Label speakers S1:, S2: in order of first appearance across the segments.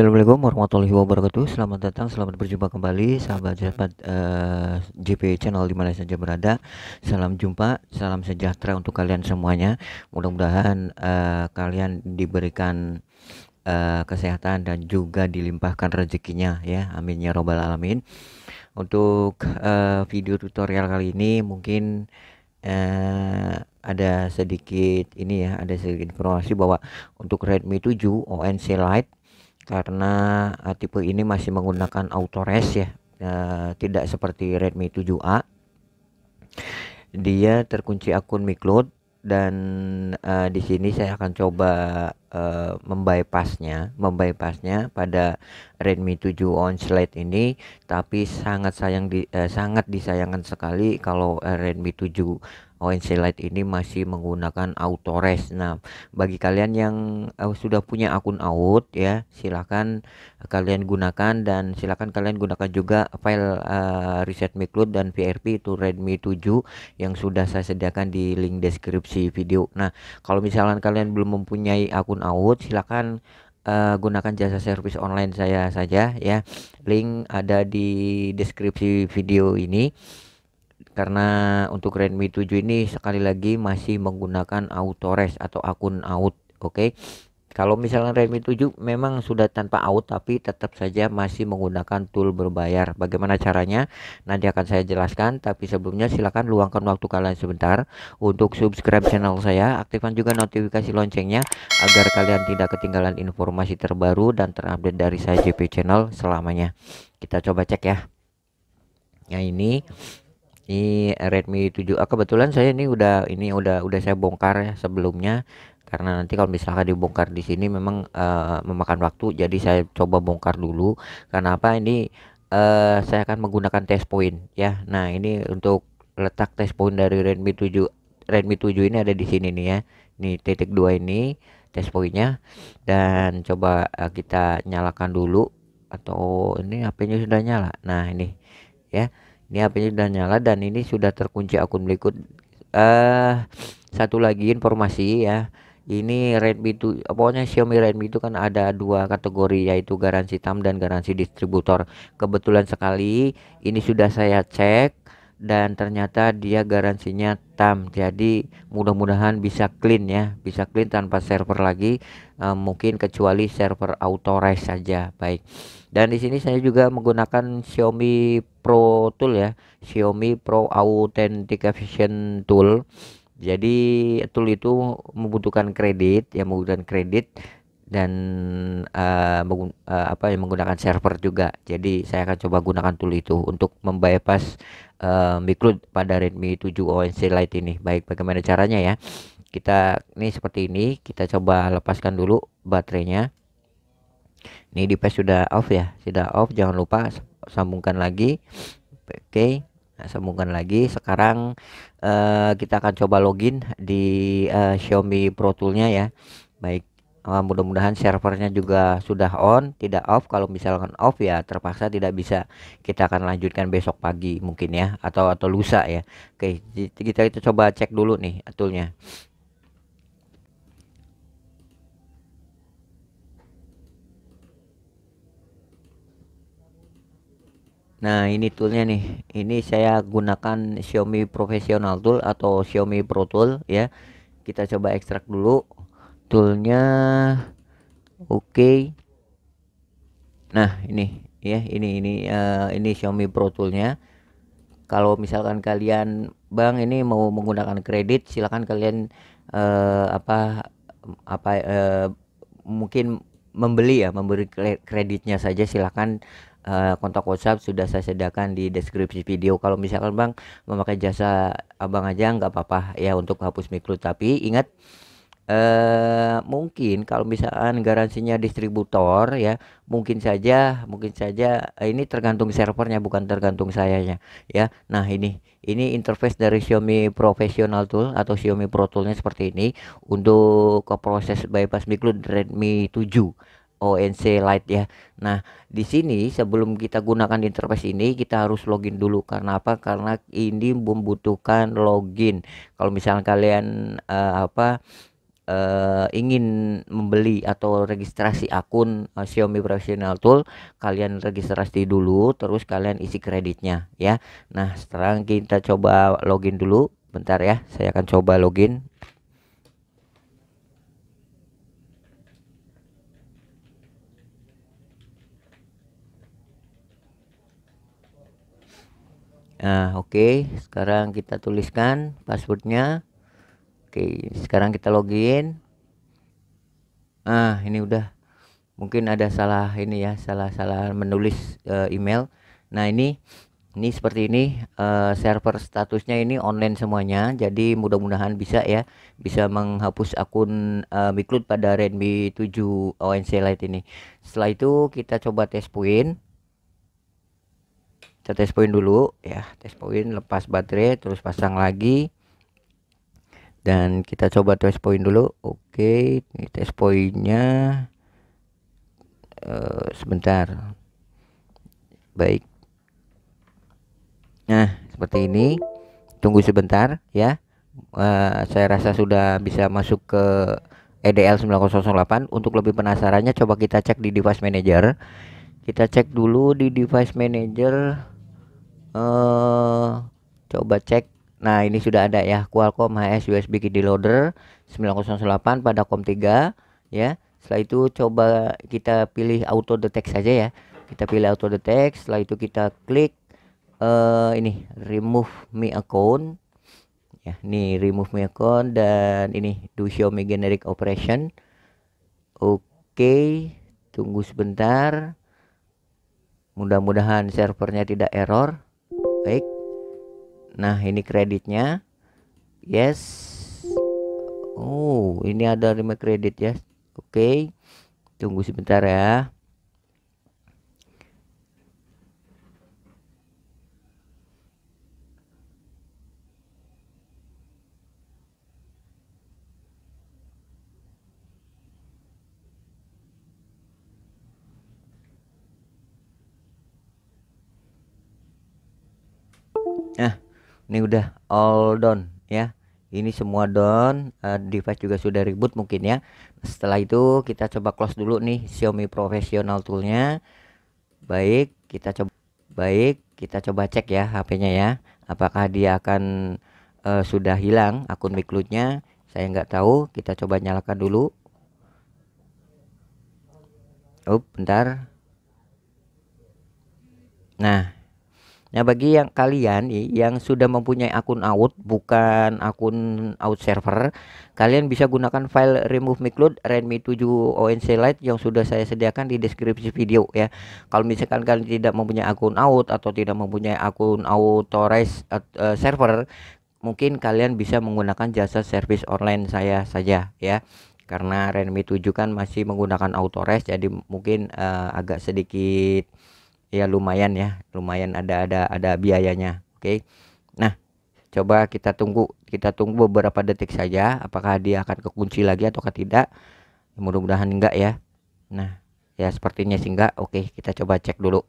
S1: Assalamualaikum warahmatullahi wabarakatuh Selamat datang, selamat berjumpa kembali Sahabat-sahabat uh, eh, JP Channel dimana saja berada Salam jumpa, salam sejahtera untuk kalian semuanya Mudah-mudahan uh, kalian diberikan uh, kesehatan dan juga dilimpahkan rezekinya ya Amin ya robbal alamin Untuk uh, video tutorial kali ini mungkin uh, ada sedikit ini ya ada sedikit informasi bahwa untuk Redmi 7 ONC Lite karena uh, tipe ini masih menggunakan auto race ya uh, tidak seperti Redmi 7A dia terkunci akun MiCloud dan uh, di sini saya akan coba Eh, membypassnya, membypassnya pada Redmi 7 on OnSlate ini, tapi sangat sayang di, uh, sangat disayangkan sekali kalau eh, Redmi 7 OnSlate ini masih menggunakan autores. Nah, bagi kalian yang uh, sudah punya akun out ya, silakan kalian gunakan dan silakan kalian gunakan juga file uh, reset cloud dan VRP itu Redmi 7 yang sudah saya sediakan di link deskripsi video. Nah, kalau misalnya kalian belum mempunyai akun out silakan uh, gunakan jasa servis online saya saja ya link ada di deskripsi video ini karena untuk Redmi 7 ini sekali lagi masih menggunakan Autores atau akun out oke okay? kalau misalnya Redmi 7 memang sudah tanpa out tapi tetap saja masih menggunakan tool berbayar bagaimana caranya nanti akan saya jelaskan tapi sebelumnya silahkan luangkan waktu kalian sebentar untuk subscribe channel saya aktifkan juga notifikasi loncengnya agar kalian tidak ketinggalan informasi terbaru dan terupdate dari saya JP channel selamanya kita coba cek ya Nah ini ini Redmi 7A ah, kebetulan saya ini udah ini udah udah saya bongkar ya sebelumnya karena nanti kalau misalkan dibongkar di sini memang uh, memakan waktu jadi saya coba bongkar dulu karena apa ini uh, saya akan menggunakan test point ya nah ini untuk letak test point dari Redmi 7 Redmi 7 ini ada di sini nih ya nih titik dua ini test pointnya dan coba uh, kita nyalakan dulu atau ini hp sudah nyala nah ini ya ini hp sudah nyala dan ini sudah terkunci akun berikut eh uh, satu lagi informasi ya ini Redmi itu pokoknya Xiaomi Redmi itu kan ada dua kategori yaitu garansi tam dan garansi distributor kebetulan sekali ini sudah saya cek dan ternyata dia garansinya tam jadi mudah-mudahan bisa clean ya bisa clean tanpa server lagi e, mungkin kecuali server autorest saja baik dan di sini saya juga menggunakan Xiaomi Pro Tool ya Xiaomi Pro Authentication Tool jadi tool itu membutuhkan kredit, yang menggunakan kredit dan uh, eh, meng, uh, eh, apa yang menggunakan server juga. Jadi saya akan coba gunakan tool itu untuk membypass uh, eh, Microsoft pada Redmi 7 ONC Lite ini. Baik, bagaimana caranya ya? Kita ini seperti ini, kita coba lepaskan dulu baterainya. Ini device sudah off ya, sudah off. Jangan lupa sambungkan lagi. Oke. Okay. Nah, sambungkan lagi sekarang uh, kita akan coba login di uh, Xiaomi Pro toolnya ya baik uh, mudah-mudahan servernya juga sudah on tidak off kalau misalkan off ya terpaksa tidak bisa kita akan lanjutkan besok pagi mungkin ya atau atau lusa ya oke kita kita coba cek dulu nih toolnya Nah ini toolnya nih ini saya gunakan Xiaomi Professional tool atau Xiaomi Pro tool ya kita coba ekstrak dulu toolnya oke okay. nah ini ya ini ini uh, ini Xiaomi Pro toolnya kalau misalkan kalian bang ini mau menggunakan kredit silahkan kalian uh, apa apa uh, mungkin membeli ya memberi kreditnya saja silahkan Eh, kontak WhatsApp sudah saya sediakan di deskripsi video. Kalau misalkan Bang memakai jasa Abang aja nggak apa-apa ya untuk hapus mikro tapi ingat eh mungkin kalau misalkan garansinya distributor ya mungkin saja mungkin saja eh, ini tergantung servernya bukan tergantung sayanya ya nah ini ini interface dari Xiaomi Professional Tool atau Xiaomi Pro Toolnya seperti ini untuk ke proses bypass micro Redmi 7 ONC Lite ya. Nah, di sini sebelum kita gunakan interface ini kita harus login dulu karena apa? Karena ini membutuhkan login. Kalau misalnya kalian uh, apa uh, ingin membeli atau registrasi akun uh, Xiaomi Professional Tool, kalian registrasi dulu terus kalian isi kreditnya ya. Nah, sekarang kita coba login dulu. Bentar ya, saya akan coba login. Nah, oke, okay. sekarang kita tuliskan passwordnya. Oke, okay. sekarang kita login. Ah, ini udah. Mungkin ada salah ini ya, salah-salah menulis uh, email. Nah, ini ini seperti ini uh, server statusnya ini online semuanya. Jadi mudah-mudahan bisa ya, bisa menghapus akun uh, Miklud pada Redmi 7 ONC Lite ini. Setelah itu kita coba tes poin kita tes poin dulu ya tes poin lepas baterai terus pasang lagi dan kita coba tes poin dulu oke okay, ini tes poinnya uh, sebentar baik nah seperti ini tunggu sebentar ya uh, saya rasa sudah bisa masuk ke EDL 9008 untuk lebih penasarannya coba kita cek di device manager kita cek dulu di device manager uh, coba cek nah ini sudah ada ya Qualcomm HS USB KD loader 908 pada COM3 ya setelah itu coba kita pilih auto detect saja ya kita pilih auto detect setelah itu kita klik uh, ini remove me account ya ini remove me account dan ini do Xiaomi generic operation oke tunggu sebentar mudah-mudahan servernya tidak error Baik. Nah, ini kreditnya. Yes. Oh, ini ada lima kredit ya. Oke. Okay. Tunggu sebentar ya. nah ini udah all done ya ini semua done. uh, device juga sudah ribut mungkin ya setelah itu kita coba close dulu nih Xiaomi profesional toolnya baik kita coba baik kita coba cek ya HP-nya ya apakah dia akan uh, sudah hilang akun iCloud-nya? saya nggak tahu kita coba nyalakan dulu Up, bentar nah Nah, bagi yang kalian yang sudah mempunyai akun out bukan akun out server, kalian bisa gunakan file remove micloud Redmi 7 ONC Lite yang sudah saya sediakan di deskripsi video ya. Kalau misalkan kalian tidak mempunyai akun out atau tidak mempunyai akun authorized uh, e, server, mungkin kalian bisa menggunakan jasa service online saya saja ya karena Redmi 7 kan masih menggunakan Autores, jadi mungkin uh, agak sedikit ya lumayan ya lumayan ada ada ada biayanya oke okay? nah coba kita tunggu kita tunggu beberapa detik saja apakah dia akan kekunci lagi atau tidak mudah-mudahan enggak ya nah ya sepertinya sih enggak oke okay, kita coba cek dulu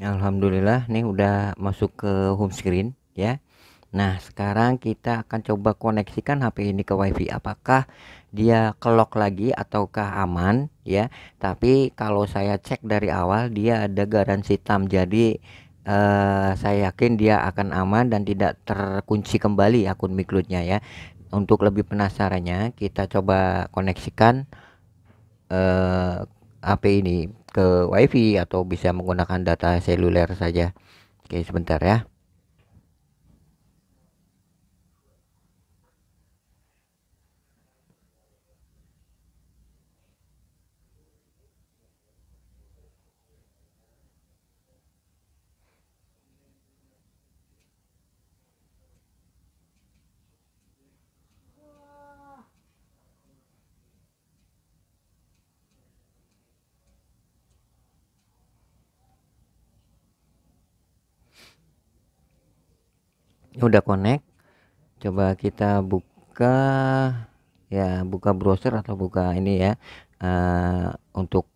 S1: Alhamdulillah nih udah masuk ke home screen ya Nah sekarang kita akan coba koneksikan HP ini ke wifi apakah dia kelok lagi ataukah aman ya tapi kalau saya cek dari awal dia ada garansi tam jadi eh, saya yakin dia akan aman dan tidak terkunci kembali akun miklutnya ya untuk lebih penasarannya kita coba koneksikan eh, HP ini ke WiFi atau bisa menggunakan data seluler saja. Oke, sebentar ya. udah connect coba kita buka ya buka browser atau buka ini ya uh, untuk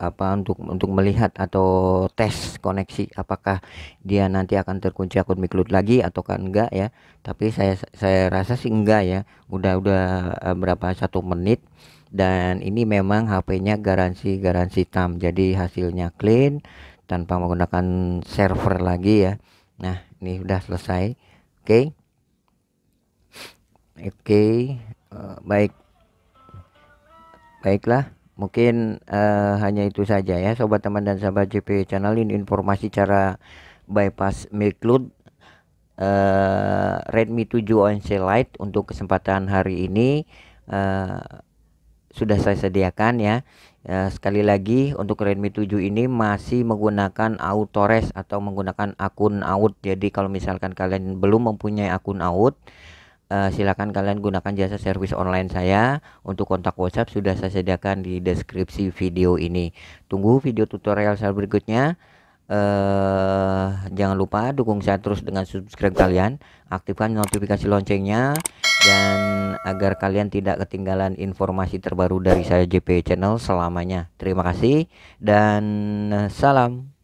S1: apa untuk untuk melihat atau tes koneksi apakah dia nanti akan terkunci akun miklut lagi atau kan enggak ya tapi saya saya rasa sih enggak ya udah udah eh, berapa satu menit dan ini memang HP-nya garansi garansi tam jadi hasilnya clean tanpa menggunakan server lagi ya nah ini udah selesai Oke. Okay. Oke, okay. uh, eh, baik. Baiklah, mungkin uh, hanya itu saja ya sobat teman dan sahabat JP channel ini informasi cara bypass load uh, eh, Redmi 7 ONC Lite untuk kesempatan hari ini uh, sudah saya sediakan ya. Ya, sekali lagi untuk Redmi 7 ini masih menggunakan Autores atau menggunakan akun out. Jadi kalau misalkan kalian belum mempunyai akun out, uh, silakan kalian gunakan jasa servis online saya. Untuk kontak WhatsApp sudah saya sediakan di deskripsi video ini. Tunggu video tutorial saya berikutnya. Uh, jangan lupa dukung saya terus dengan subscribe kalian, aktifkan notifikasi loncengnya dan agar kalian tidak ketinggalan informasi terbaru dari saya JP Channel selamanya. Terima kasih dan salam.